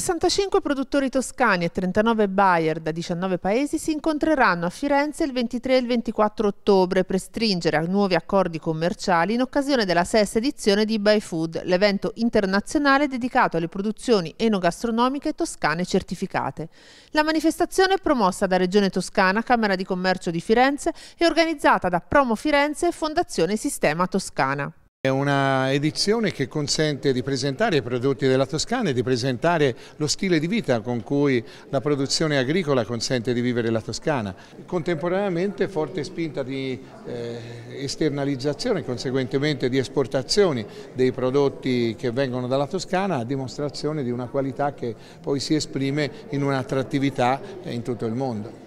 65 produttori toscani e 39 buyer da 19 paesi si incontreranno a Firenze il 23 e il 24 ottobre per stringere nuovi accordi commerciali in occasione della sesta edizione di By Food, l'evento internazionale dedicato alle produzioni enogastronomiche toscane certificate. La manifestazione è promossa da Regione Toscana, Camera di Commercio di Firenze e organizzata da Promo Firenze e Fondazione Sistema Toscana. È una edizione che consente di presentare i prodotti della Toscana e di presentare lo stile di vita con cui la produzione agricola consente di vivere la Toscana. Contemporaneamente forte spinta di eh, esternalizzazione, conseguentemente di esportazioni dei prodotti che vengono dalla Toscana a dimostrazione di una qualità che poi si esprime in un'attrattività in tutto il mondo.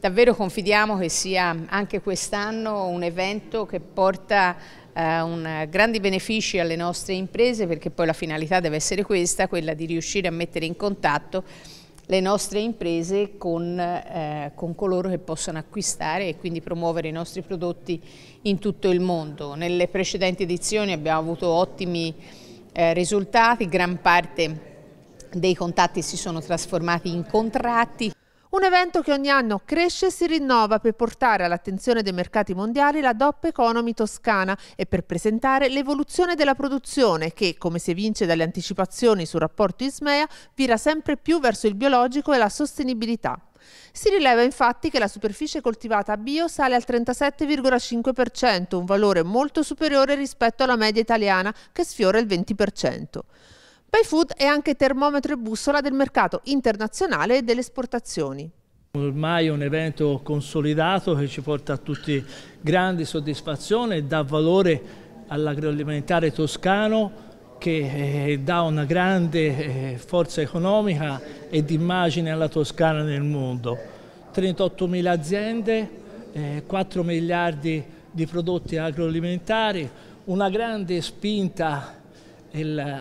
Davvero confidiamo che sia anche quest'anno un evento che porta eh, un, grandi benefici alle nostre imprese perché poi la finalità deve essere questa, quella di riuscire a mettere in contatto le nostre imprese con, eh, con, coloro che possono acquistare e quindi promuovere i nostri prodotti in tutto il mondo. Nelle precedenti edizioni abbiamo avuto ottimi eh, risultati, gran parte dei contatti si sono trasformati in contratti. Un evento che ogni anno cresce e si rinnova per portare all'attenzione dei mercati mondiali la DOP Economy toscana e per presentare l'evoluzione della produzione che, come si evince dalle anticipazioni sul rapporto Ismea, vira sempre più verso il biologico e la sostenibilità. Si rileva infatti che la superficie coltivata a bio sale al 37,5%, un valore molto superiore rispetto alla media italiana che sfiora il 20%. PayFood è anche termometro e bussola del mercato internazionale e delle esportazioni. Ormai è un evento consolidato che ci porta a tutti grande soddisfazione e dà valore all'agroalimentare toscano che eh, dà una grande eh, forza economica e di immagine alla Toscana nel mondo. 38.000 aziende, 4 eh, miliardi di prodotti agroalimentari, una grande spinta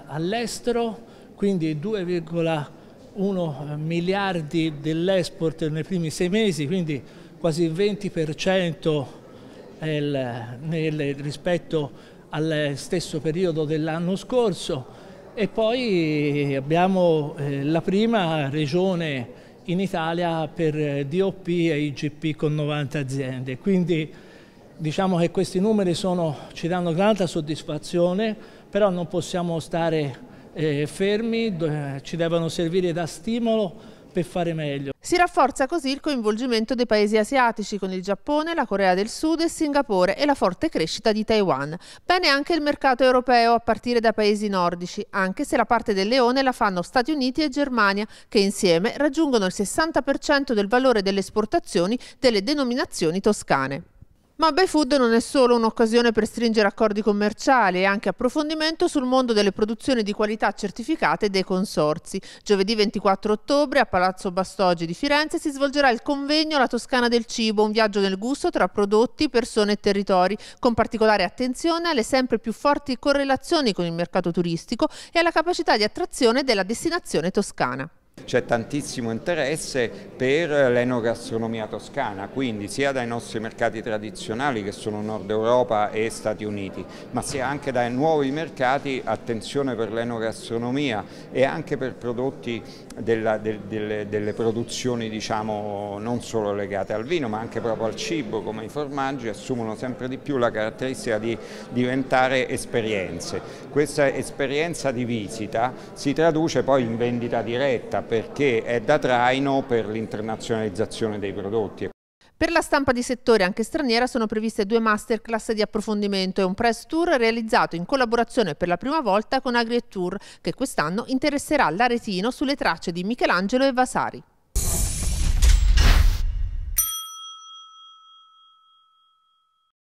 all'estero, quindi 2,1 eh, miliardi dell'export nei primi sei mesi, quindi quasi il 20% nel, nel, rispetto al stesso periodo dell'anno scorso e poi abbiamo eh, la prima regione in Italia per eh, DOP e IGP con 90 aziende, quindi diciamo che questi numeri sono, ci danno grande soddisfazione però non possiamo stare eh, fermi, eh, ci devono servire da stimolo per fare meglio. Si rafforza così il coinvolgimento dei paesi asiatici con il Giappone, la Corea del Sud e Singapore e la forte crescita di Taiwan. Bene anche il mercato europeo a partire da paesi nordici, anche se la parte del leone la fanno Stati Uniti e Germania, che insieme raggiungono il 60% del valore delle esportazioni delle denominazioni toscane. Ma ByFood non è solo un'occasione per stringere accordi commerciali, è anche approfondimento sul mondo delle produzioni di qualità certificate dei consorzi. Giovedì 24 ottobre a Palazzo Bastoggi di Firenze si svolgerà il convegno La Toscana del Cibo, un viaggio nel gusto tra prodotti, persone e territori, con particolare attenzione alle sempre più forti correlazioni con il mercato turistico e alla capacità di attrazione della destinazione toscana. C'è tantissimo interesse per l'enogastronomia toscana, quindi sia dai nostri mercati tradizionali che sono Nord Europa e Stati Uniti, ma sia anche dai nuovi mercati, attenzione per l'enogastronomia e anche per prodotti della, del, delle, delle, produzioni diciamo, non solo legate al vino ma anche proprio al cibo come i formaggi assumono sempre di più la caratteristica di diventare esperienze. Questa esperienza di visita si traduce poi in vendita diretta perché è da traino per l'internazionalizzazione dei prodotti. Per la stampa di settore anche straniera sono previste due masterclass di approfondimento e un press tour realizzato in collaborazione per la prima volta con Agri che quest'anno interesserà l'Aretino sulle tracce di Michelangelo e Vasari.